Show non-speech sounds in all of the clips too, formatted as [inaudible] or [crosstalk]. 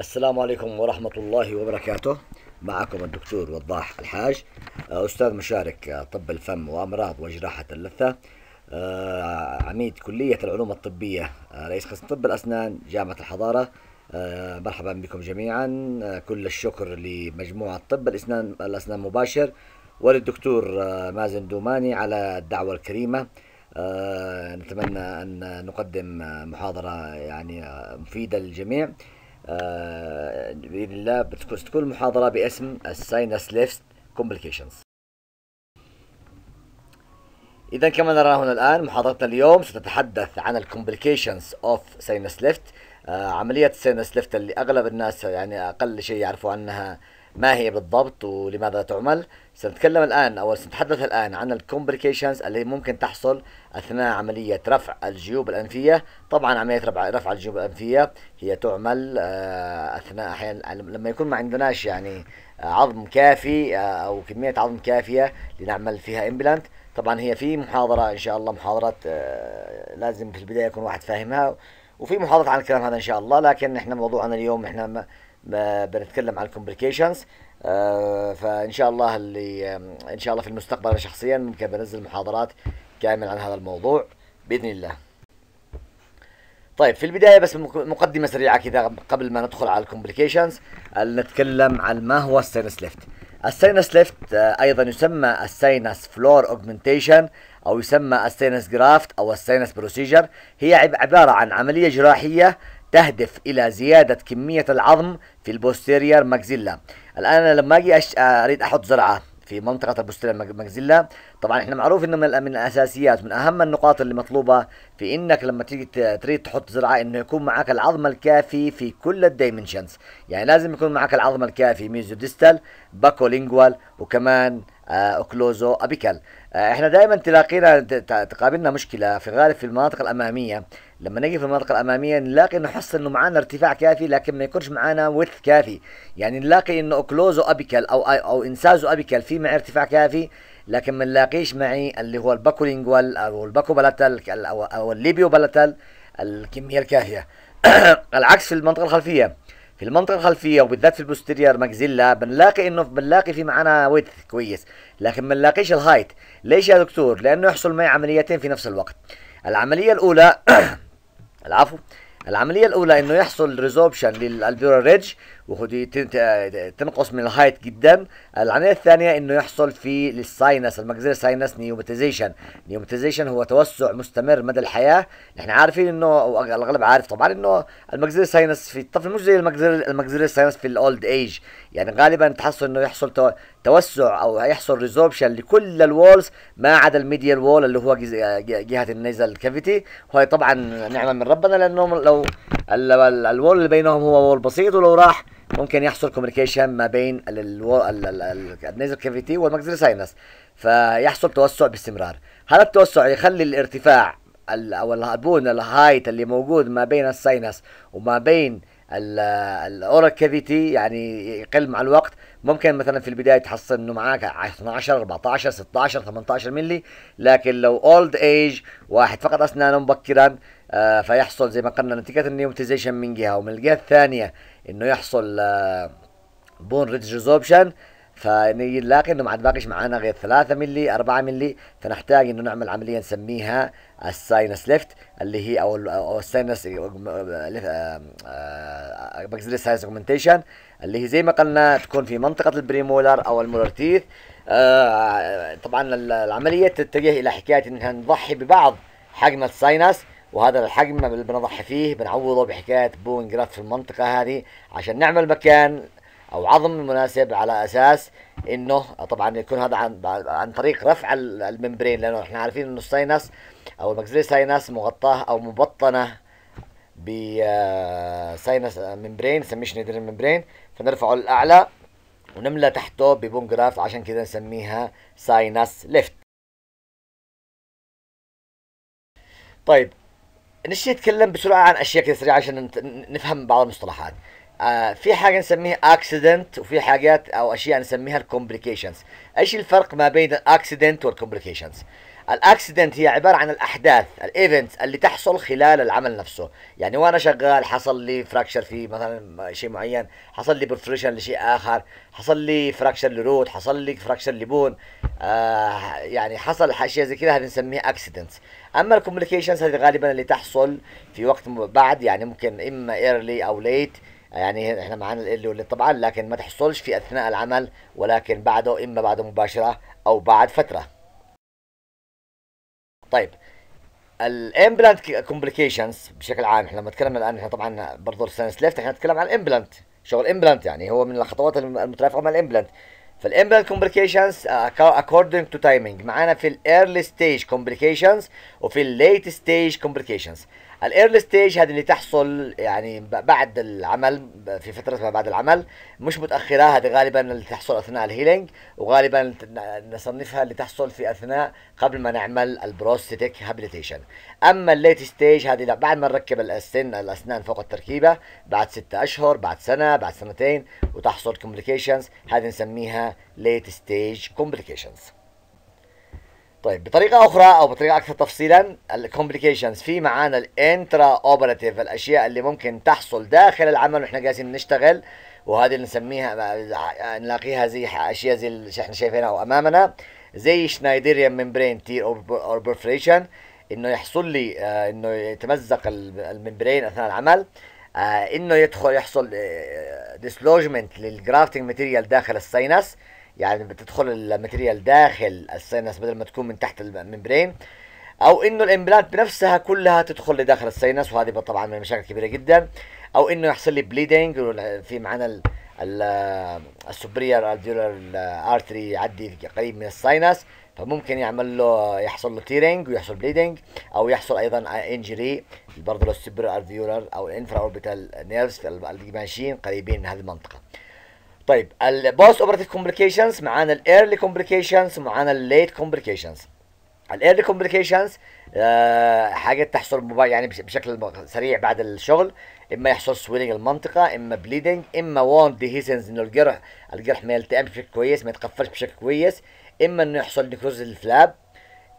السلام عليكم ورحمة الله وبركاته معكم الدكتور وضاح الحاج آه، أستاذ مشارك آه، طب الفم وأمراض وجراحة اللثة آه، عميد كلية العلوم الطبية رئيس قسم طب الأسنان جامعة الحضارة مرحبا بكم جميعا كل الشكر لمجموعة طب الأسنان الأسنان مباشر وللدكتور مازن دوماني على الدعوة الكريمة نتمنى أن نقدم محاضرة يعني مفيدة للجميع آه باذن الله بتكون المحاضره باسم الساينس ليفت كومبليكيشنز اذا كما نرى هنا الان محاضرتنا اليوم ستتحدث عن الكومبليكيشنز اوف ساينس ليفت آه، عمليه ساينس ليفت اللي اغلب الناس يعني اقل شيء يعرفوا عنها ما هي بالضبط ولماذا تعمل سنتكلم الآن أو سنتحدث الآن عن الكومبليكيشنز اللي ممكن تحصل أثناء عملية رفع الجيوب الأنفية طبعا عملية رفع الجيوب الأنفية هي تعمل آه، أثناء أحيانا لما يكون ما عندناش يعني آه، عظم كافي آه، أو كمية عظم كافية لنعمل فيها إمبلانت طبعا هي في محاضرة إن شاء الله محاضرات لازم في البداية يكون واحد فاهمها وفي محاضرة عن الكلام هذا إن شاء الله لكن إحنا موضوعنا اليوم إحنا بنتكلم عن الكومبليكيشنز آه، فان شاء الله اللي ان شاء الله في المستقبل انا شخصيا ممكن بنزل محاضرات كامل عن هذا الموضوع باذن الله طيب في البدايه بس مقدمه سريعه كذا قبل ما ندخل على الكومبليكيشنز نتكلم عن ما هو السينس ليفت السينس ليفت ايضا يسمى السينس فلور اوجمنتيشن او يسمى السينس جرافت او السينس بروسيجر هي عباره عن عمليه جراحيه تهدف الى زياده كميه العظم في البوستيرير ماكزيلا الان انا لما اجي أش... اريد احط زرعه في منطقة البوستيرير ماكزيلا طبعا احنا معروف انه من, من الاساسيات من اهم النقاط اللي مطلوبة في انك لما تيجي تريد تحط زرعة انه يكون معك العظم الكافي في كل الدايمنشنز يعني لازم يكون معك العظم الكافي ميزوديستال باكولينجوال وكمان آه، كلوزو ابيكال آه، احنا دائما تلاقينا تقابلنا مشكله في غالب في المناطق الاماميه لما نجي في المناطق الاماميه نلاقي انه حصل انه معانا ارتفاع كافي لكن ما يكونش معانا ويث كافي يعني نلاقي انه اوكلوزو ابيكال او او انسازو ابيكال في مع ارتفاع كافي لكن ما نلاقيش معي اللي هو الباكولينجوال او الباكو بلاتال او الليبيو بلاتال الكميه الكافيه [coughs] العكس في المنطقه الخلفيه في المنطقه الخلفيه وبالذات في البوستيرير ماكزيلا بنلاقي انه بنلاقي في معنا ويدث كويس لكن بنلاقيش الهايت ليش يا دكتور لانه يحصل معي عمليتين في نفس الوقت العمليه الاولى [coughs] العفو العمليه الاولى انه يحصل ريزوبشن للالبيورال ريدج ودي تنقص من الهايت جدا العمليه الثانيه انه يحصل في الساينس المجزرة ساينس نيوماتيزيشن نيوماتيزيشن هو توسع مستمر مدى الحياه احنا عارفين انه الاغلب عارف طبعا انه المجزرة ساينس في الطفل مش زي المجزرة المجزرة ساينس في الاولد ايج يعني غالبا تحصل انه يحصل توسع او يحصل ريزوربشن لكل الوولز ما عدا الميديال وول اللي هو جهه النيزل كافيتي وهي طبعا نعمه من ربنا لانه لو الوول اللي بينهم هو وول بسيط ولو راح ممكن يحصل كوميونيكيشن ما بين النيزل كافيتي والمجزل ساينس فيحصل توسع باستمرار هذا التوسع يخلي الارتفاع او الهابون الهايت اللي موجود ما بين الساينس وما بين الاورال كافيتي يعني يقل مع الوقت ممكن مثلا في البدايه تحصل انه معاك 12 14 16 18 ملي لكن لو اولد ايج واحد فقد اسنانه مبكرا آه، فيحصل زي ما قلنا نتيجة النيوتيزيشن من جهة ومن الجهة الثانية انه يحصل بون ريتش ريزوربشن فنلاقي انه ما عاد باقيش معانا غير 3 ملي 4 ملي فنحتاج انه نعمل عمليه نسميها الساينس ليفت اللي هي او او الساينس بكزيلي ساينس اوجمنتيشن اللي هي زي ما قلنا تكون في منطقه البريمولر او المولر تيث آه، طبعا العمليه تتجه الى حكايه انها نضحي ببعض حجم الساينس وهذا الحجم اللي بنضحي فيه بنعوضه بحكاية بون جراف في المنطقة هذه عشان نعمل مكان أو عظم مناسب على أساس إنه طبعا يكون هذا عن, عن طريق رفع الممبرين لأنه إحنا عارفين إنه الساينس أو المكسلي ساينس مغطاة أو مبطنة بساينس آه، آه، ممبرين نسميه شنيدر ممبرين فنرفعه للأعلى ونملى تحته ببون جراف عشان كذا نسميها ساينس ليفت طيب نشي نتكلم بسرعه عن اشياء كذا سريعه عشان نفهم بعض المصطلحات آه في حاجه نسميها اكسيدنت وفي حاجات او اشياء نسميها الكومبليكيشنز ايش الفرق ما بين الاكسيدنت والكومبليكيشنز الاكسيدنت هي عباره عن الاحداث الايفنتس اللي تحصل خلال العمل نفسه يعني وانا شغال حصل لي فراكشر في مثلا شيء معين حصل لي برفريشن لشيء اخر حصل لي فراكشر لروت حصل لي فراكشر لبون آه يعني حصل اشياء زي كذا هذه نسميها اكسيدنت اما الكوميونيكيشنز هذه غالبا اللي تحصل في وقت بعد يعني ممكن اما ايرلي او ليت يعني احنا معانا الايرلي واللي طبعا لكن ما تحصلش في اثناء العمل ولكن بعده اما بعده مباشره او بعد فتره طيب الامبلانت كومبليكيشنز بشكل عام احنا لما نتكلم الان احنا طبعا برضه السنه اللي احنا نتكلم عن الامبلانت شغل امبلانت يعني هو من الخطوات المترافقه مع الامبلانت فالامبلانت كومبليكيشنز اكوردنج تو تايمنج معانا في الايرلي ستيج كومبليكيشنز وفي الليت ستيج كومبليكيشنز الايرلي ستيج هذه اللي تحصل يعني بعد العمل في فتره ما بعد العمل مش متاخره هذه غالبا اللي تحصل اثناء الهيلينج وغالبا نصنفها اللي تحصل في اثناء قبل ما نعمل البروستيتيك هابيليتيشن اما الليت ستيج هذه بعد ما نركب السن الاسنان فوق التركيبه بعد ستة اشهر بعد سنه بعد سنتين وتحصل كومبليكيشنز هذه نسميها ليت ستيج كومبليكيشنز طيب بطريقه اخرى او بطريقه اكثر تفصيلا الكومبليكيشنز في معانا الانترا اوبريتيف الاشياء اللي ممكن تحصل داخل العمل واحنا جالسين نشتغل وهذه اللي نسميها نلاقيها زي اشياء زي اللي احنا شايفينها او امامنا زي شنايديريان ممبرين تير اور برفريشن انه يحصل لي آه، انه يتمزق الممبرين اثناء العمل آه، انه يدخل يحصل ديسلوجمنت للجرافتنج ماتيريال داخل الساينس يعني بتدخل الماتيريال داخل السينس بدل ما تكون من تحت الممبرين او انه الامبلانت بنفسها كلها تدخل لداخل السينس وهذه طبعا من مشاكل كبيره جدا او انه يحصل لي بليدنج في معانا السوبريور الديولار ارتري يعدي قريب من الساينس فممكن يعمل له يحصل له تيرنج ويحصل بليدنج او يحصل ايضا انجري برضه للسوبر الفيولر او الانفرا اوربيتال نيرفز اللي ماشيين قريبين من هذه المنطقه طيب البوست اوبريتيف كومبليكيشنز معانا الايرلي كومبليكيشنز معانا الليت كومبليكيشنز الايرلي كومبليكيشنز حاجه تحصل يعني بشكل سريع بعد الشغل اما يحصل سويلنج المنطقه اما بليدنج اما وان ديهيزنز انه الجرح الجرح ما يلتئم بشكل كويس ما يتقفلش بشكل كويس اما انه يحصل نكروز الفلاب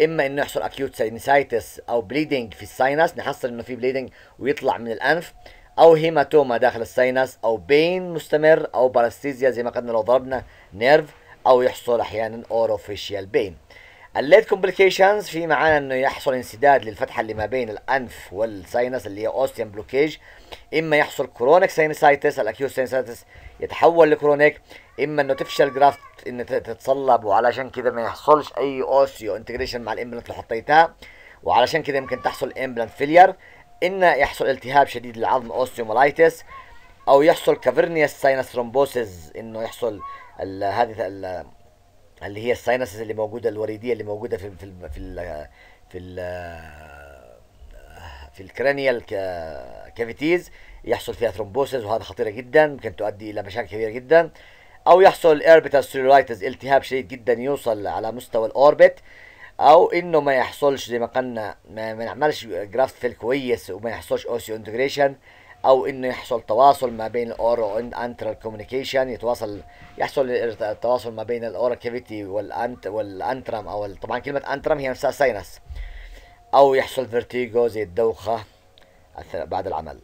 اما انه يحصل اكيوت ساينسايتس او بليدنج في الساينس نحصل انه في بليدنج ويطلع من الانف او هيماتوما داخل الساينس او بين مستمر او باراستيزيا زي ما قلنا لو ضربنا نيرف او يحصل احيانا اوروفيشيال بين الليت كومبليكيشنز في معانا انه يحصل انسداد للفتحه اللي ما بين الانف والساينس اللي هي اوستيان بلوكيج اما يحصل كرونيك ساينسايتس الاكيو ساينسايتس يتحول لكرونيك اما انه تفشل جرافت ان تتصلب وعلشان كذا ما يحصلش اي اوسيو انتجريشن مع الامبلنت اللي حطيتها وعلشان كذا يمكن تحصل امبلنت فيلير إن يحصل التهاب شديد للعظم أوستيومالايتس أو يحصل كافرنيس ساينس ثرومبوسيس إنه يحصل هذه اللي هي الساينس اللي موجودة الوريدية اللي موجودة في في في الـ في, الـ في الكرانيال كافيتيز يحصل فيها ثرومبوسيس وهذا خطيرة جدا ممكن تؤدي إلى مشاكل كبيرة جدا أو يحصل اوربيتال سيلولايتس التهاب شديد جدا يوصل على مستوى الأوربت او انه ما يحصلش زي ما قلنا ما, ما نعملش جراف فيل كويس وما يحصلش اوسيو انتجريشن او انه يحصل تواصل ما بين الاورا انترال كوميونيكيشن يتواصل يحصل التواصل ما بين الاورا كافيتي والانت والانترم او طبعا كلمه انترم هي نفسها ساينس او يحصل فيرتيجو زي الدوخه بعد العمل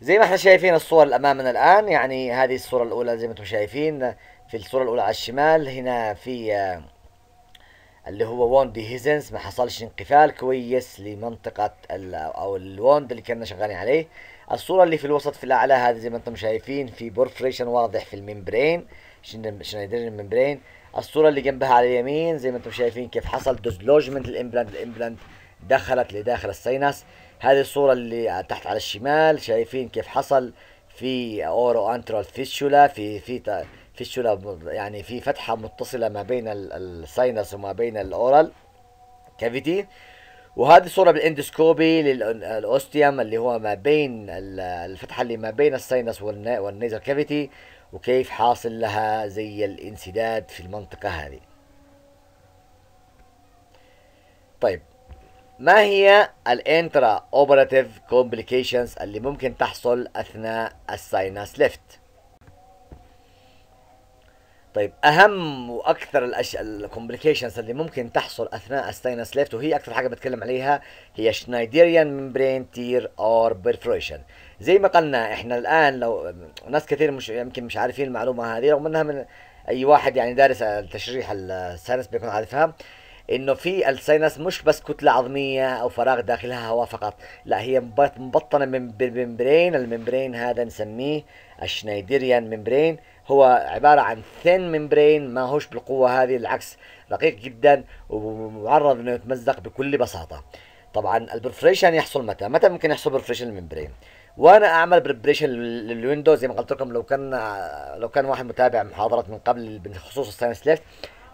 زي ما احنا شايفين الصور اللي امامنا الان يعني هذه الصوره الاولى زي ما انتم شايفين في الصوره الاولى على الشمال هنا في اللي هو وندي هيزنز ما حصلش انقفال كويس لمنطقة او الوند اللي كنا شغالين عليه الصورة اللي في الوسط في الاعلى هذه زي ما انتم شايفين في بورفريشن واضح في الممبرين شنايدر الممبرين الصورة اللي جنبها على اليمين زي ما انتم شايفين كيف حصل دوزلوجمنت الامبلانت الامبلانت دخلت لداخل السينس هذه الصورة اللي تحت على الشمال شايفين كيف حصل في اورو انترال فيشولا في في فيش يعني في فتحه متصله ما بين الساينس وما بين الاورال كافيتي وهذه صوره بالاندوسكوبي للاوستيوم اللي هو ما بين الفتحه اللي ما بين الساينس والنيزر كافيتي وكيف حاصل لها زي الانسداد في المنطقه هذه طيب ما هي الانترا اوبراتيف كومبليكيشنز اللي ممكن تحصل اثناء الساينس ليفت طيب اهم واكثر الاشياء الكومبليكيشنز اللي ممكن تحصل اثناء الساينس ليفت وهي اكثر حاجه بتكلم عليها هي شنايديريان ممبرين تير اور بيرفريشن زي ما قلنا احنا الان لو ناس كثير مش يمكن مش عارفين المعلومه هذه رغم انها من اي واحد يعني دارس تشريح الساينس بيكون عارفها انه في الساينس مش بس كتله عظميه او فراغ داخلها هواء فقط لا هي مبطنه من بالممبرين الممبرين هذا نسميه الشنايديريان ممبرين هو عبارة عن ثين ممبرين ما هوش بالقوة هذه العكس رقيق جدا ومعرض انه يتمزق بكل بساطة طبعا البرفريشن يحصل متى متى ممكن يحصل برفريشن الممبرين وانا اعمل بريبريشن للويندو زي ما قلت لكم لو كان لو كان واحد متابع محاضرات من قبل بخصوص الساينس ليفت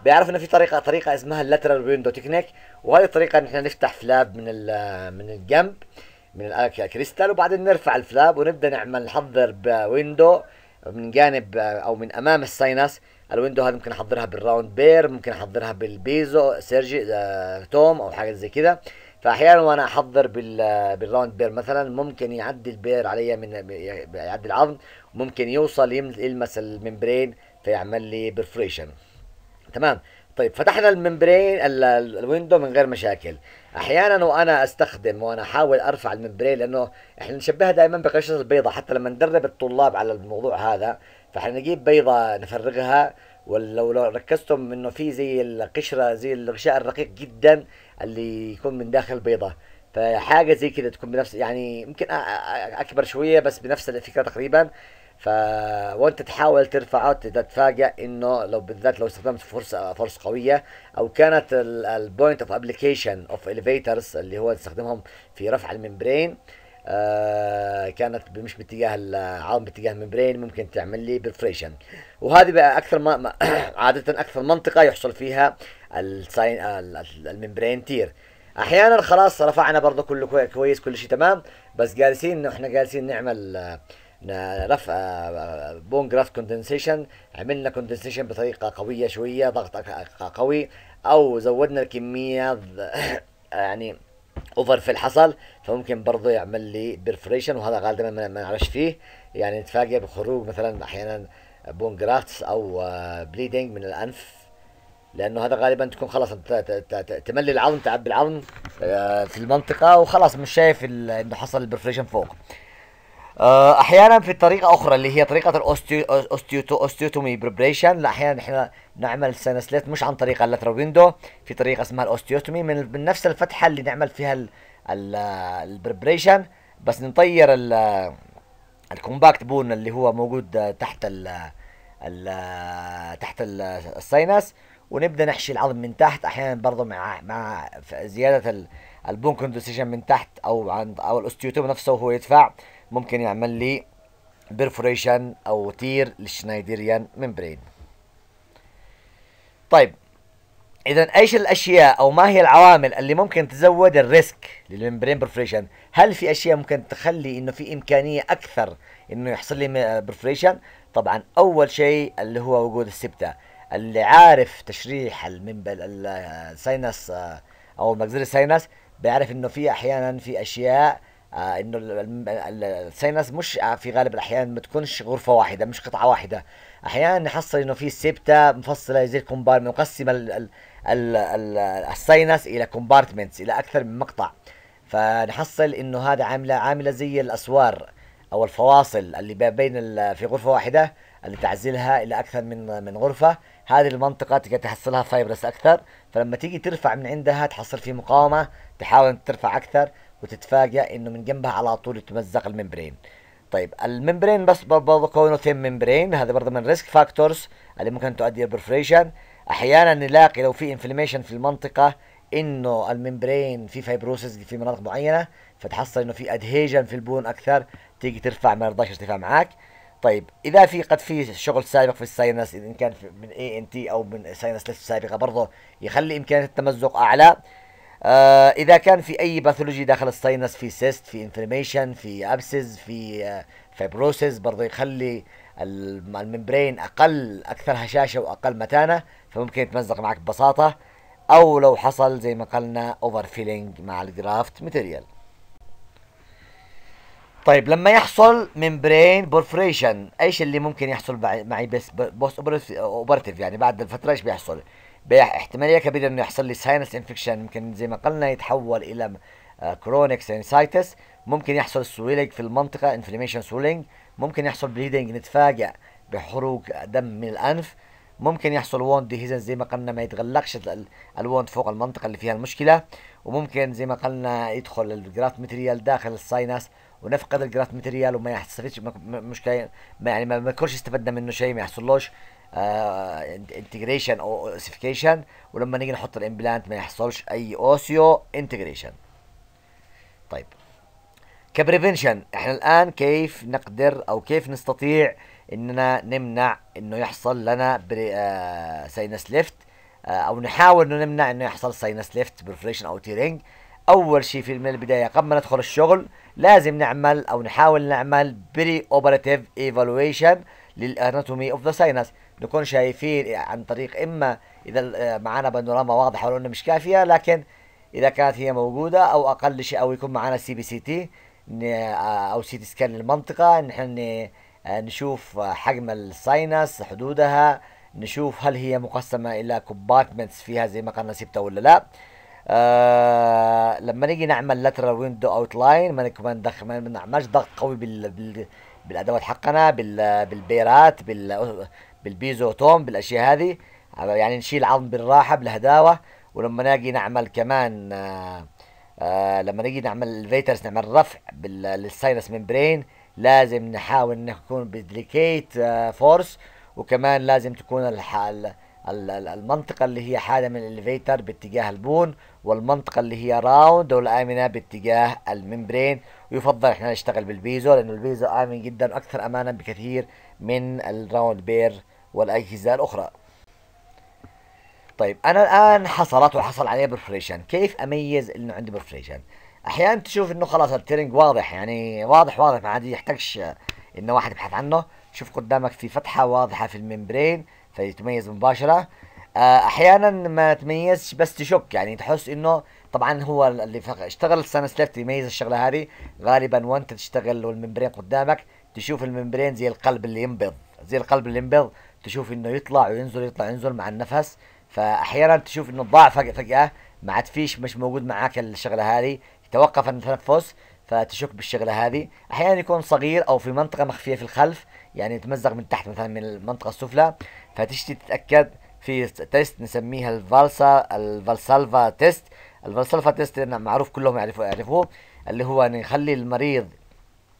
بيعرف انه في طريقه طريقه اسمها اللاترال ويندو تكنيك وهذه الطريقه ان احنا نفتح فلاب من من الجنب من الكريستال وبعدين نرفع الفلاب ونبدا نعمل نحضر بويندو من جانب او من امام الساينس الويندو هذا ممكن احضرها بالراوند بير ممكن احضرها بالبيزو سيرجي آه، توم او حاجه زي كده فاحيانا وانا احضر بالراوند بير مثلا ممكن يعدي البير عليا من يعدي العظم ممكن يوصل يلمس الممبرين فيعمل لي برفريشن تمام طيب فتحنا الممبرين الويندو من غير مشاكل احيانا وانا استخدم وانا احاول ارفع الممبرين لانه احنا نشبهها دائما بقشره البيضه حتى لما ندرب الطلاب على الموضوع هذا فاحنا نجيب بيضه نفرغها ولو لو ركزتم انه في زي القشره زي الغشاء الرقيق جدا اللي يكون من داخل البيضه فحاجه زي كذا تكون بنفس يعني يمكن اكبر شويه بس بنفس الفكره تقريبا ف وانت تحاول ترفعه تتفاجئ انه لو بالذات لو استخدمت فرصه فرصه قويه او كانت البوينت اوف ابلكيشن اوف اليفيترز اللي هو تستخدمهم في رفع الممبرين آه كانت مش باتجاه العظم باتجاه الممبرين ممكن تعمل لي بالفريشن وهذه بقى اكثر ما [coughs] عاده اكثر منطقه يحصل فيها الساين الممبرين تير احيانا خلاص رفعنا برضه كله كويس كل شيء تمام بس جالسين احنا جالسين نعمل آه رفع بون جراف كوندنسيشن عملنا كوندنسيشن بطريقه قويه شويه ضغط قوي او زودنا الكميه [coughs] يعني اوفر في الحصل فممكن برضه يعمل لي برفريشن وهذا غالبا ما نعرفش فيه يعني نتفاجئ بخروج مثلا احيانا بون جراتس او بليدنج من الانف لانه هذا غالبا تكون خلاص تملي العظم تعب العظم آه، في المنطقه وخلاص مش شايف انه حصل البرفريشن فوق آه، احيانا في طريقه اخرى اللي هي طريقه اوستيوتومي بريبريشن احيانا احنا نعمل سينسليت مش عن طريق اللاترال ويندو في طريقه اسمها الاوستيوتومي من, نفس الفتحه اللي نعمل فيها البريبريشن بس نطير الكومباكت بون اللي هو موجود تحت ال تحت الساينس ونبدا نحشي العظم من تحت احيانا برضه مع مع زياده البون كوندوسيشن من تحت او عند او الاوستيوتوم نفسه هو يدفع ممكن يعمل لي بيرفوريشن او تير للشنايديريان ممبرين طيب اذا ايش الاشياء او ما هي العوامل اللي ممكن تزود الريسك للممبرين برفريشن هل في اشياء ممكن تخلي انه في امكانيه اكثر انه يحصل لي برفريشن طبعا اول شيء اللي هو وجود السبته اللي عارف تشريح المنبل الساينس آه، او مجزره الساينس بيعرف انه في احيانا في اشياء آه، انه السينس مش آه، في غالب الاحيان ما تكونش غرفه واحده مش قطعه واحده احيانا نحصل انه في سبته مفصله زي الكومبارمنت مقسمه السينس الى كومبارتمنتس الى اكثر من مقطع فنحصل انه هذا عامله عامله زي الاسوار او الفواصل اللي بين في غرفه واحده اللي تعزلها الى اكثر من من غرفه هذه المنطقه تقدر تحصلها فايبرس اكثر فلما تيجي ترفع من عندها تحصل في مقاومه تحاول ترفع اكثر وتتفاجئ انه من جنبها على طول تمزق الممبرين طيب الممبرين بس برضه كونه ممبرين هذا برضه من ريسك فاكتورز اللي ممكن تؤدي للبرفريشن احيانا نلاقي لو في انفلاميشن في المنطقه انه الممبرين في فيبروسس في مناطق معينه فتحصل انه في ادهيجن في البون اكثر تيجي ترفع ما يرضاش يرتفع معاك طيب اذا في قد في شغل سابق في الساينس ان كان من اي ان تي او من ساينس لسه سابقه برضه يخلي امكانيه التمزق اعلى آه اذا كان في اي باثولوجي داخل الساينس في سيست في انفلاميشن في ابسز في آه فيبروسيس برضه يخلي الممبرين اقل اكثر هشاشه واقل متانه فممكن يتمزق معك ببساطه او لو حصل زي ما قلنا اوفر فيلينج مع الجرافت ماتيريال طيب لما يحصل ممبرين بورفريشن ايش اللي ممكن يحصل معي بس بوست اوبرتيف يعني بعد الفتره ايش بيحصل؟ باحتماليه كبيره انه يحصل لي ساينس انفكشن يمكن زي ما قلنا يتحول الى كرونيك آه، سينسايتس ممكن يحصل سويلنج في المنطقه انفلاميشن سويلنج ممكن يحصل بليدنج نتفاجئ بحروق دم من الانف ممكن يحصل ووند ديهيزن زي ما قلنا ما يتغلقش الوند فوق المنطقه اللي فيها المشكله وممكن زي ما قلنا يدخل الجراف ماتيريال داخل الساينس ونفقد الجراف ماتيريال وما يحصلش مشكله يعني ما يكونش استفدنا منه شيء ما يحصلوش انتجريشن او اوسيفيكيشن ولما نيجي نحط الامبلانت ما يحصلش اي اوسيو انتجريشن طيب كبريفنشن احنا الان كيف نقدر او كيف نستطيع اننا نمنع انه يحصل لنا ساينس آه، ليفت آه، او نحاول انه نمنع انه يحصل ساينس ليفت برفريشن او تيرينج اول شيء في من البدايه قبل ما ندخل الشغل لازم نعمل او نحاول نعمل بري اوبراتيف ايفالويشن للاناتومي اوف ذا ساينس نكون شايفين عن طريق اما اذا آه، معانا بانوراما واضحه ولو مش كافيه لكن اذا كانت هي موجوده او اقل شيء او يكون معانا سي بي سي تي او سي تي سكان للمنطقه نحن آه، نشوف آه، حجم الساينس حدودها نشوف هل هي مقسمه الى كومبارتمنتس فيها زي ما قلنا سبته ولا لا آه لما نيجي نعمل لاترال ويندو اوت لاين ما ندخل ما نعملش ضغط قوي بال, بال بالادوات حقنا بال بالبيرات بال بالبيزوتوم بالاشياء هذه يعني نشيل عظم بالراحه بالهداوه ولما نجي نعمل كمان آآ آه، آآ آه، لما نجي نعمل الفيترز نعمل رفع بالساينس ممبرين لازم نحاول نكون بديليكيت آه، فورس وكمان لازم تكون الحال المنطقة اللي هي حالة من الإليفيتر باتجاه البون والمنطقة اللي هي راوند والآمنة باتجاه الممبرين ويفضل احنا نشتغل بالبيزو لأنه البيزو آمن جدا وأكثر أمانا بكثير من الراوند بير والأجهزة الأخرى طيب أنا الآن حصلت وحصل عليه برفريشن كيف أميز أنه عندي برفريشن أحيانا تشوف أنه خلاص التيرنج واضح يعني واضح واضح ما عاد يحتاجش أنه واحد يبحث عنه شوف قدامك في فتحة واضحة في الممبرين فيتميز مباشرة آه، احيانا ما تميزش بس تشك يعني تحس انه طبعا هو اللي اشتغل السنه سلفت يميز الشغله هذه غالبا وانت تشتغل والممبرين قدامك تشوف الممبرين زي القلب اللي ينبض زي القلب اللي ينبض تشوف انه يطلع وينزل يطلع ينزل مع النفس فاحيانا تشوف انه ضاع فجاه ما عاد فيش مش موجود معاك الشغله هذه توقف التنفس فتشك بالشغله هذه احيانا يكون صغير او في منطقه مخفيه في الخلف يعني يتمزق من تحت مثلا من المنطقه السفلى فتشتي تتاكد في تيست نسميها الفالسا الفالسالفا تيست الفالسالفا تيست معروف كلهم يعرفوه يعرفوه اللي هو ان يخلي المريض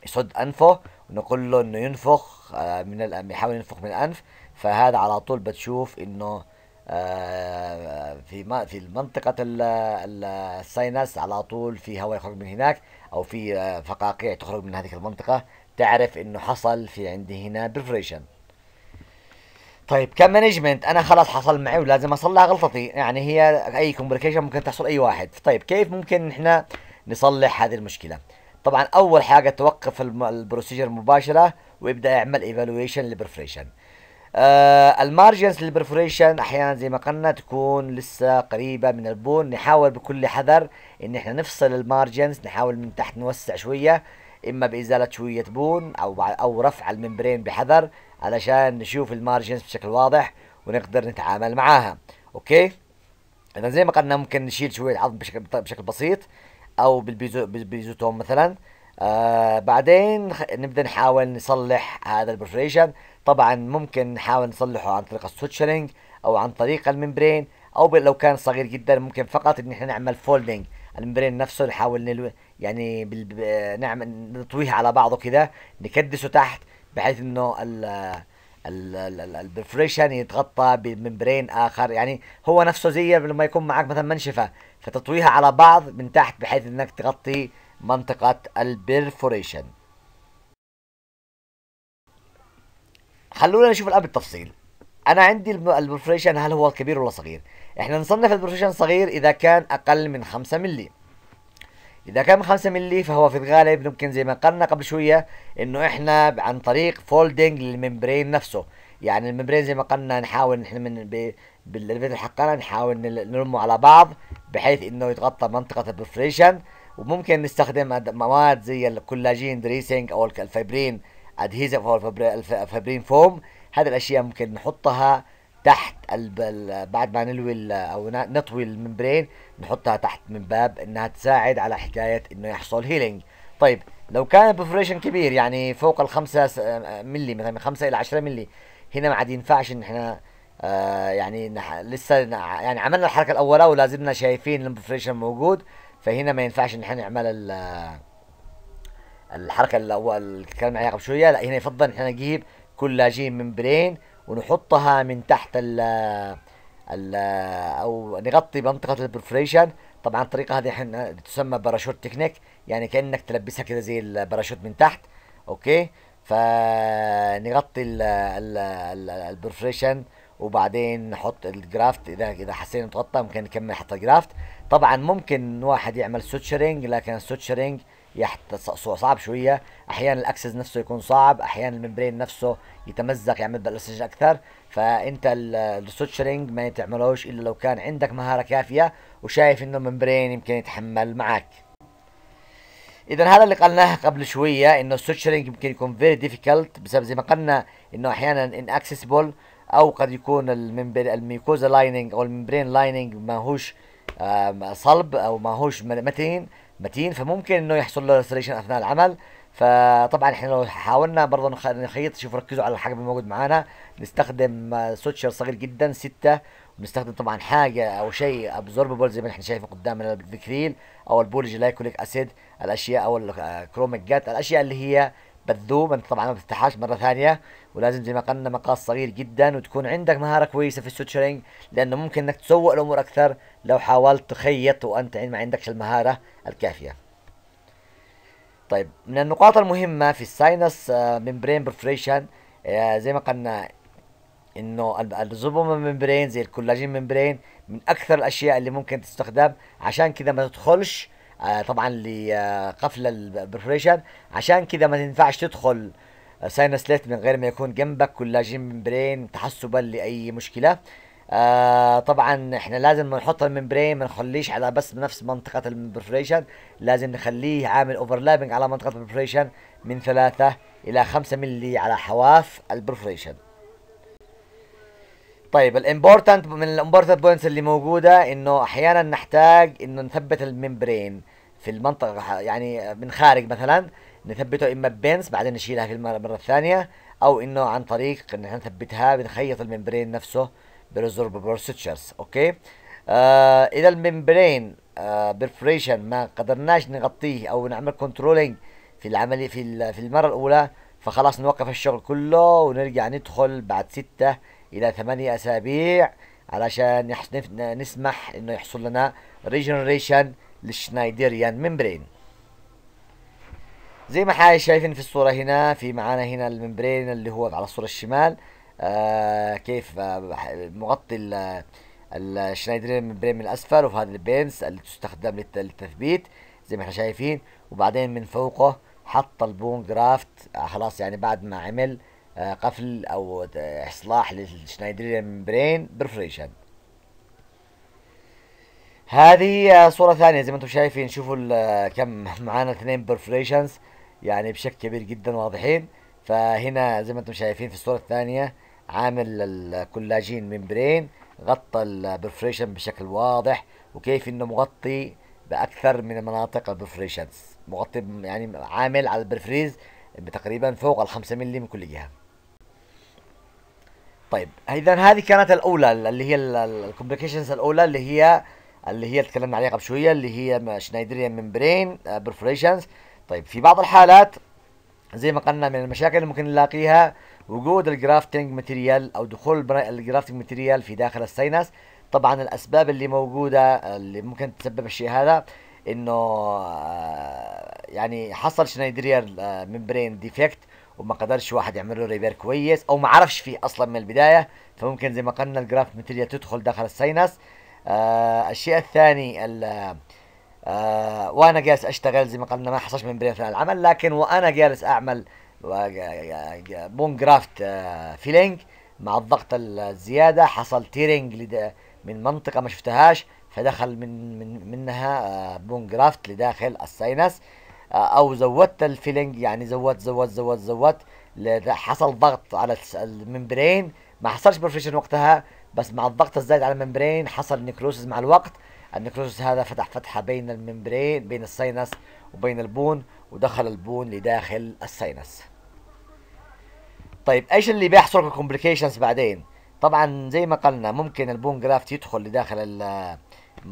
يصد انفه ونقول له انه ينفخ آه، من يحاول ينفخ من الانف فهذا على طول بتشوف انه آه، في في منطقة الساينس على طول في هواء يخرج من هناك أو في آه، فقاقيع تخرج من هذه المنطقة تعرف إنه حصل في عندي هنا برفريشن طيب كمانجمنت انا خلاص حصل معي ولازم اصلح غلطتي يعني هي اي كومبليكيشن ممكن تحصل اي واحد طيب كيف ممكن احنا نصلح هذه المشكله طبعا اول حاجه توقف البروسيجر مباشره ويبدا يعمل ايفالويشن للبرفريشن آه المارجنز للبرفوريشن احيانا زي ما قلنا تكون لسه قريبه من البون نحاول بكل حذر ان احنا نفصل المارجنز نحاول من تحت نوسع شويه اما بازاله شويه بون او او رفع الممبرين بحذر علشان نشوف المارجنز بشكل واضح ونقدر نتعامل معاها اوكي اذا زي ما قلنا ممكن نشيل شويه عظم بشكل بشكل بسيط او بالبيزو بالبيزوتوم مثلا آه بعدين نبدا نحاول نصلح هذا البرفريشن طبعا ممكن نحاول نصلحه عن طريق السوتشرنج او عن طريق الممبرين او لو كان صغير جدا ممكن فقط ان احنا نعمل فولدنج الممبرين نفسه نحاول نلو يعني بال... نعمل نطويه على بعضه كده نكدسه تحت بحيث انه ال... البرفريشن يتغطى بممبرين اخر يعني هو نفسه زي لما يكون معك مثلا منشفه فتطويها على بعض من تحت بحيث انك تغطي منطقه البرفوريشن خلونا نشوف الان بالتفصيل انا عندي البروفريشن هل هو كبير ولا صغير احنا نصنف البرفريشن صغير اذا كان اقل من 5 مللي اذا كان من 5 مللي فهو في الغالب ممكن زي ما قلنا قبل شويه انه احنا عن طريق فولدينج للممبرين نفسه يعني الممبرين زي ما قلنا نحاول نحن من بالليفيتر حقنا نحاول نلمه على بعض بحيث انه يتغطى منطقه البرفريشن وممكن نستخدم مواد زي الكولاجين دريسنج او الفايبرين ادهيزف او الفابرين فوم هذه الاشياء ممكن نحطها تحت بعد ما نلوي او نطوي الممبرين نحطها تحت من باب انها تساعد على حكايه انه يحصل هيلينج طيب لو كان بفريشن كبير يعني فوق ال 5 ملي مثلا من 5 الى 10 ملي هنا ما عاد ينفعش ان احنا آه يعني نح... لسه يعني عملنا الحركه الاولى ولازمنا شايفين البرفوريشن موجود فهنا ما ينفعش ان احنا نعمل الحركه الاول الكلام عليها قبل شويه لا هنا يفضل احنا نجيب كولاجين ممبرين ونحطها من تحت ال ال او نغطي منطقه البرفريشن طبعا الطريقه هذه احنا تسمى باراشوت تكنيك يعني كانك تلبسها كده زي الباراشوت من تحت اوكي فنغطي البرفريشن وبعدين نحط الجرافت اذا اذا حسينا متغطى ممكن نكمل حط الجرافت طبعا ممكن واحد يعمل سوتشرنج لكن السوتشرنج يحت... صعب شويه احيانا الاكسس نفسه يكون صعب احيانا الممبرين نفسه يتمزق يعمل بلسج اكثر فانت الستشرنج ما تعملوش الا لو كان عندك مهاره كافيه وشايف انه الممبرين يمكن يتحمل معك اذا هذا اللي قلناه قبل شويه انه الستشرنج يمكن يكون فيري ديفيكلت بسبب زي ما قلنا انه احيانا ان اكسسبل او قد يكون الممبر الميكوزا لايننج او الممبرين لايننج ما هوش صلب او ما هوش متين متين فممكن انه يحصل له ريستريشن اثناء العمل فطبعا احنا لو حاولنا برضه نخيط شوف ركزوا على الحجم الموجود معانا نستخدم سوتشر صغير جدا ستة ونستخدم طبعا حاجه او شيء ابزوربل زي ما احنا شايفين قدامنا البكريل او البولي لايكوليك اسيد الاشياء او الكروميك جات آه، الاشياء اللي هي بتذوب انت طبعا ما بتفتحهاش مره ثانيه ولازم زي ما قلنا مقاس صغير جدا وتكون عندك مهاره كويسه في السوتشرينج لانه ممكن انك تسوق الامور اكثر لو حاولت تخيط وانت يعني ما عندكش المهاره الكافيه طيب من النقاط المهمه في الساينس ممبرين برفريشن زي ما قلنا انه الزبومة ممبرين زي الكولاجين ممبرين من اكثر الاشياء اللي ممكن تستخدم عشان كذا ما تدخلش آه، طبعا لقفل البرفريشن عشان كذا ما تنفعش تدخل ساينس آه، ليت من غير ما يكون جنبك كولاجين ممبرين تحسبا لاي مشكله آه طبعا احنا لازم نحط الممبرين ما نخليش على بس بنفس منطقه البرفريشن لازم نخليه عامل اوفرلابنج على منطقه البرفريشن من ثلاثة الى خمسة ملي على حواف البرفريشن طيب الامبورتنت من الامبورتنت بوينتس اللي موجوده انه احيانا نحتاج انه نثبت الممبرين في المنطقة يعني من خارج مثلا نثبته إما ببنس بعدين نشيلها في المرة الثانية أو إنه عن طريق إن احنا نثبتها بنخيط الممبرين نفسه بالريزوربور ستشرز أوكي آه إذا الممبرين آه برفريشن ما قدرناش نغطيه أو نعمل كنترولينج في العملية في في المرة الأولى فخلاص نوقف الشغل كله ونرجع ندخل بعد ستة إلى ثمانية أسابيع علشان نسمح إنه يحصل لنا ريجنريشن للشنايدريان ممبرين زي ما حاي شايفين في الصورة هنا في معانا هنا الممبرين اللي هو على الصورة الشمال آه كيف آه مغطي الشنايدريان ممبرين من الأسفل وفي هذه البينس اللي تستخدم للتثبيت زي ما احنا شايفين وبعدين من فوقه حط البون جرافت آه خلاص يعني بعد ما عمل آه قفل أو آه، إصلاح للشنايدريان ممبرين برفريشن هذه صورة ثانية زي ما انتم شايفين شوفوا كم [laughs] معانا اثنين برفريشنز يعني بشكل كبير جدا واضحين فهنا زي ما انتم شايفين في الصورة الثانية عامل الكولاجين ممبرين غطى البرفريشن بشكل واضح وكيف انه مغطي باكثر من مناطق البرفريشنز مغطي يعني عامل على البرفريز بتقريبا فوق ال 5 مللي من كل جهه طيب اذا هذه كانت الاولى اللي هي الكومبليكيشنز الاولى اللي هي اللي هي تكلمنا عليها قبل شويه اللي هي شنايدريان ممبرين برفوريشنز آه، طيب في بعض الحالات زي ما قلنا من المشاكل اللي ممكن نلاقيها وجود الجرافتنج ماتيريال او دخول الجرافتنج ماتيريال في داخل السينس طبعا الاسباب اللي موجوده اللي ممكن تسبب الشيء هذا انه آه، يعني حصل شنايدريان آه، ممبرين ديفكت وما قدرش واحد يعمل له ريبير كويس او ما عرفش فيه اصلا من البدايه فممكن زي ما قلنا الجراف ماتيريال تدخل داخل السينس آه، الشيء الثاني آه، وانا جالس اشتغل زي ما قلنا ما حصلش من بريف العمل لكن وانا جالس اعمل آه، بون جرافت فيلينج مع الضغط الزياده حصل تيرنج من منطقه ما شفتهاش فدخل من, من منها بون جرافت لداخل الساينس او زودت الفيلينج يعني زودت زودت زودت زودت حصل ضغط على الممبرين ما حصلش بروفيشن وقتها بس مع الضغط الزايد على الممبرين حصل نيكروسز مع الوقت النيكروسز هذا فتح فتحه بين الممبرين بين الساينس وبين البون ودخل البون لداخل الساينس طيب ايش اللي بيحصل كومبليكيشنز بعدين طبعا زي ما قلنا ممكن البون جرافت يدخل لداخل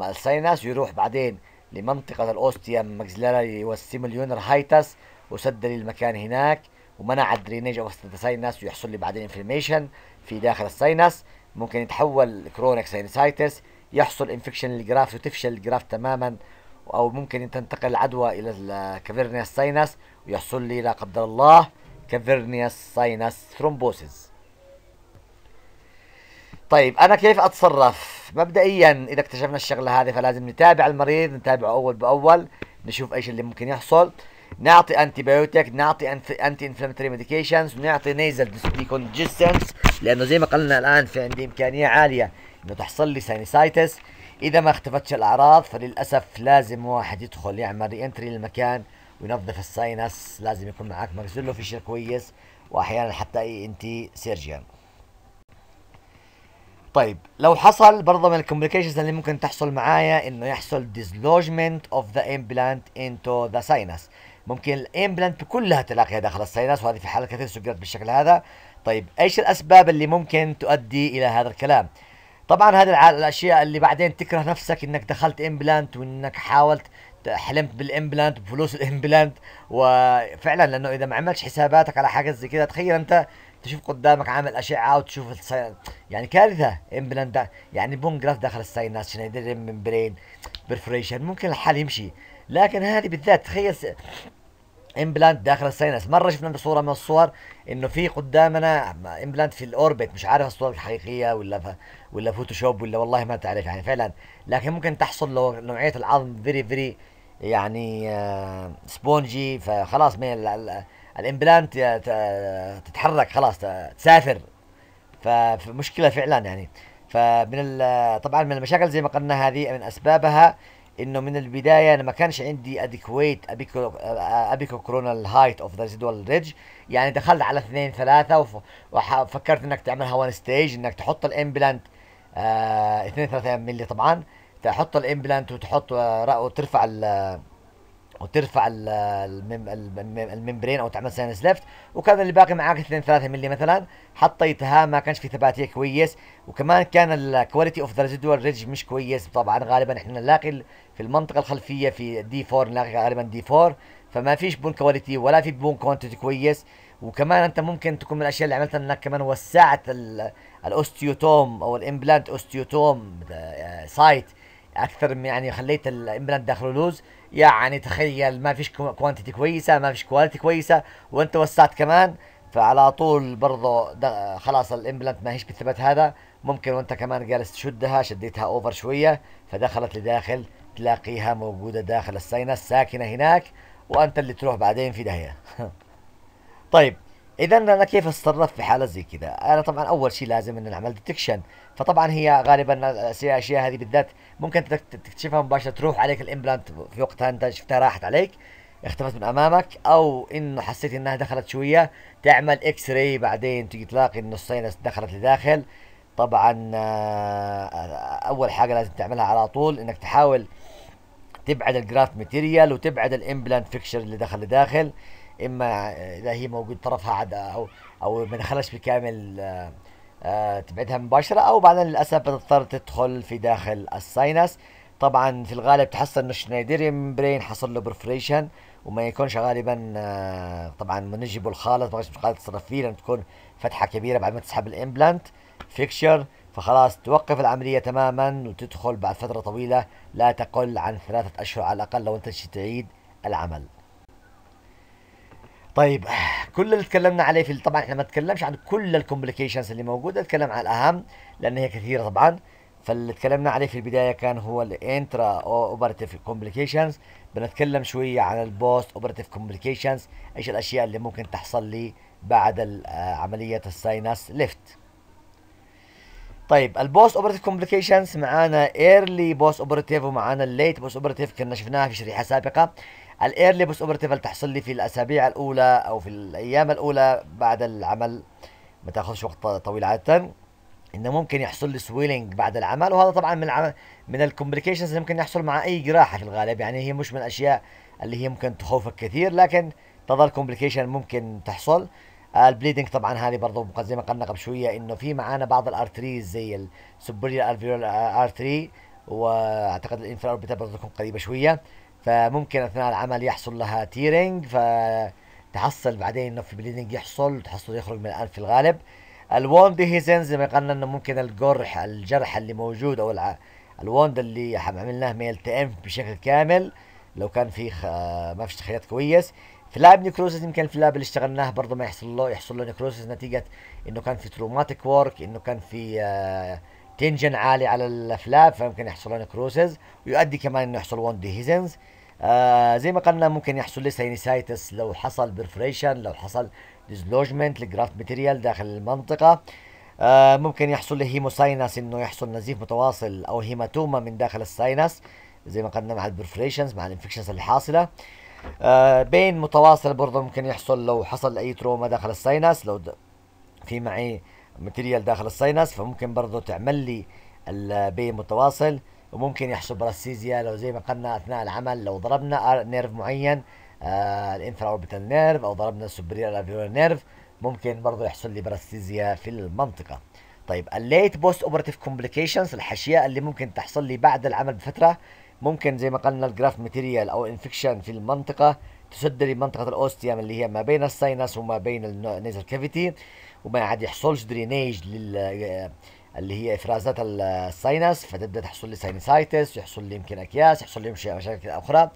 الساينس ويروح بعدين لمنطقة الأوستيا ماكسيلاري والسيموليونر هايتس وسد لي المكان هناك ومنع الدرينيج أو الساينس ويحصل لي بعدين انفلاميشن في داخل الساينس ممكن يتحول كرونيك سينسايتس يحصل انفكشن للجراف وتفشل الجراف تماما او ممكن تنتقل العدوى الى الكافيرنيوس ساينس ويحصل لي لا قدر الله كافيرنيوس ساينس ثرومبوسيس طيب انا كيف اتصرف مبدئيا اذا اكتشفنا الشغله هذه فلازم نتابع المريض نتابعه اول باول نشوف ايش اللي ممكن يحصل نعطي بايوتيك نعطي انتي انفلامتري ميديكيشنز ونعطي نيزل ديكونجستنس لانه زي ما قلنا الان في عندي امكانيه عاليه انه تحصل لي ساينسايتس اذا ما اختفتش الاعراض فللاسف لازم واحد يدخل يعمل ري انتري للمكان وينظف الساينس لازم يكون معك في فيشر كويس واحيانا حتى اي انتي سيرجيان طيب لو حصل برضه من الكومبليكيشنز اللي ممكن تحصل معايا انه يحصل ديزلوجمنت اوف ذا امبلانت انتو ذا ساينس ممكن الامبلانت كلها تلاقيها داخل الساينس وهذه في حالة كثير سكرت بالشكل هذا طيب ايش الاسباب اللي ممكن تؤدي الى هذا الكلام طبعا هذه الاشياء اللي بعدين تكره نفسك انك دخلت امبلانت وانك حاولت حلمت بالامبلانت بفلوس الامبلانت وفعلا لانه اذا ما عملتش حساباتك على حاجه زي كده تخيل انت تشوف قدامك عامل اشعه وتشوف السي... يعني كارثه امبلانت ده يعني بون جراف داخل الساينس من برين برفريشن ممكن الحال يمشي لكن هذه بالذات تخيل امبلانت داخل الساينس مره شفنا صوره من الصور انه في قدامنا امبلانت في الاوربت مش عارف الصوره الحقيقيه ولا ف... ولا فوتوشوب ولا والله ما تعرف يعني فعلا لكن ممكن تحصل لو نوعيه العظم فيري فيري يعني سبونجي آه، فخلاص ال... الامبلانت تتحرك خلاص تسافر فمشكله فعلا يعني فمن طبعا من المشاكل زي ما قلنا هذه من اسبابها انه من البدايه انا ما كانش عندي ادكويت ابيكو ابيكو كورونال هايت اوف ذا ريزيدوال ريدج يعني دخلت على اثنين ثلاثه وفكرت انك تعملها وان ستيج انك تحط الامبلانت آه، اثنين ثلاثه مللي طبعا تحط الامبلانت وتحط آه، وترفع وترفع الممبرين او تعمل ساينس ليفت وكان اللي باقي معاك 2 3 مللي مثلا حطيتها ما كانش في ثباتيه كويس وكمان كان الكواليتي اوف ذا ريزيدوال ريدج مش كويس طبعا غالبا احنا نلاقي في المنطقه الخلفيه في دي 4 نلاقي غالبا دي 4 فما فيش بون كواليتي ولا في بون كوانتيتي كويس وكمان انت ممكن تكون من الاشياء اللي عملتها انك كمان وسعت الاوستيوتوم او الامبلانت اوستيوتوم سايت اكثر من يعني خليت الامبلانت داخله لوز يعني تخيل ما فيش كوانتيتي كويسه ما فيش كواليتي كويسه وانت وسعت كمان فعلى طول برضه خلاص الامبلنت ما هيش بالثبات هذا ممكن وانت كمان جالس تشدها شديتها اوفر شويه فدخلت لداخل تلاقيها موجوده داخل الساينس ساكنه هناك وانت اللي تروح بعدين في داهيه [laughs] طيب اذا انا كيف اتصرف في حاله زي كذا انا طبعا اول شيء لازم ان نعمل ديتكشن فطبعا هي غالبا الاشياء هذه بالذات ممكن تكتشفها مباشره تروح عليك الامبلانت في وقتها انت شفتها راحت عليك اختفت من امامك او انه حسيت انها دخلت شويه تعمل اكس راي بعدين تجي تلاقي انه الساينس دخلت لداخل طبعا آه، اول حاجه لازم تعملها على طول انك تحاول تبعد الجراف ماتيريال وتبعد الامبلانت فيكشر اللي دخل لداخل اما اذا آه، هي موجود طرفها عدا او او ما دخلش بالكامل آه، آه، تبعدها مباشره او بعدين للاسف بتضطر تدخل في داخل الساينس طبعا في الغالب تحصل الشنايديريان برين حصل له برفريشن وما يكونش غالبا طبعا منجب الخالص ما مش قادر تتصرف فيه لان تكون فتحه كبيره بعد ما تسحب الامبلانت فيكشر فخلاص توقف العملية تماما وتدخل بعد فترة طويلة لا تقل عن ثلاثة أشهر على الأقل لو أنت تعيد العمل طيب آه، كل اللي تكلمنا عليه في طبعا احنا ما نتكلمش عن كل الكومبليكيشنز اللي موجوده نتكلم عن الاهم لان هي كثيره طبعا فاللي تكلمنا عليه في البدايه كان هو الانترا اوبرتيف كومبليكيشنز بنتكلم شويه عن البوست اوبرتيف كومبليكيشنز ايش الاشياء اللي ممكن تحصل لي بعد آه، عمليه الساينس ليفت طيب البوست اوبرتيف كومبليكيشنز معانا ايرلي بوست اوبرتيف ومعانا الليت بوست اوبرتيف كنا شفناها في شريحه سابقه الايرلي بوست اوبرتيفال تحصل لي في الاسابيع الاولى او في الايام الاولى بعد العمل ما تاخذش وقت طويل عاده انه ممكن يحصل لي سويلنج بعد العمل وهذا طبعا من العمل من الكومبليكيشنز اللي ممكن يحصل مع اي جراحه في الغالب يعني هي مش من الاشياء اللي هي ممكن تخوفك كثير لكن تظل كومبليكيشن ممكن تحصل آه، البليدنج طبعا هذه برضه زي ما قلنا قبل شويه انه في معانا بعض الارتريز زي السوبريال ارتري واعتقد الانفرا اوربيتال برضه تكون قريبه شويه فممكن اثناء العمل يحصل لها تيرنج فتحصل بعدين انه في بليدنج يحصل تحصل يخرج من الانف في الغالب الوند هيزن زي ما قلنا انه ممكن الجرح الجرح اللي موجود او الوند اللي عملناه ما يلتئم بشكل كامل لو كان في خ... ما فيش تخيلات كويس فلاب نيكروسيس يمكن الفلاب اللي اشتغلناه برضه ما يحصل له يحصل له نيكروسيس نتيجه انه كان في تروماتيك وورك انه كان في تنجن آه، عالي على الافلاب فممكن يحصل له نيكروسيس ويؤدي كمان انه يحصل وند هيزنز آه زي ما قلنا ممكن يحصل لي سينيسايتس لو حصل برفريشن لو حصل ديزلوجمنت لجرافت ماتيريال داخل المنطقه آه ممكن يحصل لي هيموساينس انه يحصل نزيف متواصل او هيماتوما من داخل الساينس زي ما قلنا مع البرفريشنز مع الانفكشنز اللي حاصله آه بين متواصل برضه ممكن يحصل لو حصل اي تروما داخل الساينس لو في معي ماتيريال داخل الساينس فممكن برضه تعمل لي البي متواصل وممكن يحصل براستيزيا لو زي ما قلنا اثناء العمل لو ضربنا نيرف معين آه، الانفرا اوربيتال نيرف او ضربنا سوبريال الفيولار نيرف ممكن برضه يحصل لي براستيزيا في المنطقه طيب الليت بوست اوبرتيف كومبليكيشنز الاشياء اللي ممكن تحصل لي بعد العمل بفتره ممكن زي ما قلنا الجراف ماتيريال او انفكشن في المنطقه تسد لي منطقه الاوستيوم اللي هي ما بين الساينس وما بين النيزل كافيتي وما عاد يحصلش درينيج لل آه، اللي هي افرازات الساينس فتبدا تحصل لي ساينسايتس يحصل لي يمكن اكياس يحصل لي مشاكل اخرى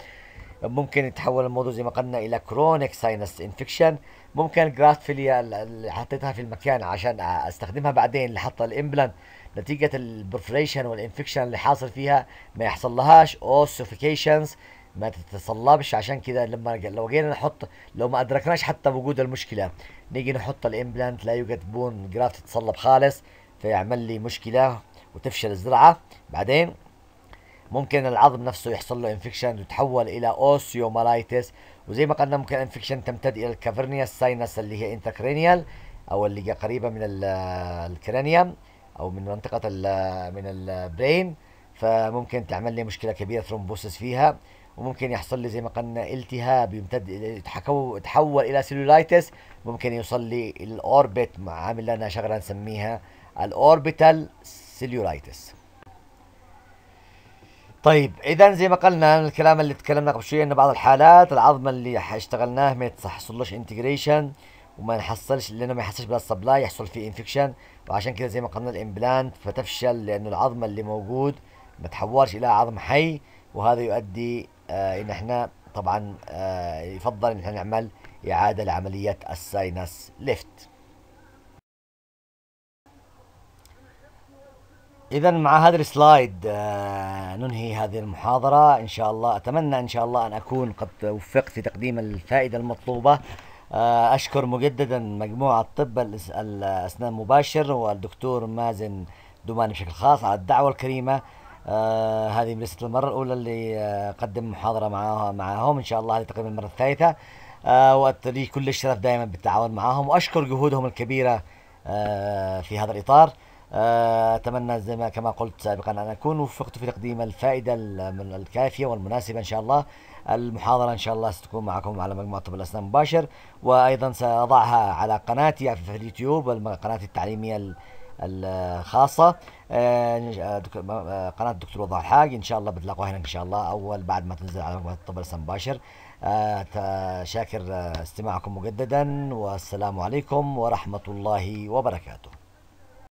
ممكن يتحول الموضوع زي ما قلنا الى كرونيك ساينس انفكشن ممكن الجراست فيليا اللي حطيتها في المكان عشان استخدمها بعدين اللي الامبلان الامبلانت نتيجه البرفريشن والانفكشن اللي حاصل فيها ما يحصل لهاش اوسوفيكيشنز ما تتصلبش عشان كذا لما لو جينا نحط لو ما ادركناش حتى وجود المشكله نيجي نحط الامبلانت لا يوجد بون جراف تتصلب خالص فيعمل لي مشكله وتفشل الزرعه بعدين ممكن العظم نفسه يحصل له انفكشن وتحول الى اوسيومالايتس وزي ما قلنا ممكن انفكشن تمتد الى الكافرنيا ساينس اللي هي انتكرينيال او اللي هي قريبه من الكرانيوم او من منطقه الـ من البرين فممكن تعمل لي مشكله كبيره ثرومبوسس فيها وممكن يحصل لي زي ما قلنا التهاب يمتد يتحول الى سيلولايتس ممكن يوصل لي الاوربت عامل لنا شغله نسميها الاوربيتال سيليولايتس طيب اذا زي ما قلنا الكلام اللي تكلمنا قبل شويه ان بعض الحالات العظمه اللي اشتغلناه ما يحصلوش انتجريشن وما نحصلش لانه ما يحصلش بلا سبلاي يحصل فيه انفكشن وعشان كذا زي ما قلنا الامبلانت فتفشل لانه العظمه اللي موجود ما تحورش الى عظم حي وهذا يؤدي آه ان احنا طبعا آه يفضل ان احنا نعمل اعاده لعمليه الساينس ليفت اذا مع هذا السلايد آه، ننهي هذه المحاضره ان شاء الله اتمنى ان شاء الله ان اكون قد وفقت في تقديم الفائده المطلوبه آه، اشكر مجددا مجموعه طب الاسنان مباشر والدكتور مازن دوماني بشكل خاص على الدعوه الكريمه آه، هذه ليست المرة الأولى اللي أقدم قدم محاضرة معها معهم إن شاء الله هذه تقريبا المرة الثالثة آه وأتلي كل الشرف دائما بالتعاون معهم وأشكر جهودهم الكبيرة في هذا الإطار أتمنى زي ما كما قلت سابقا أن أكون وفقت في تقديم الفائدة الكافية والمناسبة إن شاء الله المحاضرة إن شاء الله ستكون معكم على مجموعة طب الأسنان مباشر وأيضا سأضعها على قناتي في اليوتيوب القناة التعليمية الخاصة آه، آه، قناة الدكتور وضع الحاج إن شاء الله بتلاقوها هناك إن شاء الله أول بعد ما تنزل على مجموعة طب الأسنان مباشر آه، شاكر استماعكم مجددا والسلام عليكم ورحمة الله وبركاته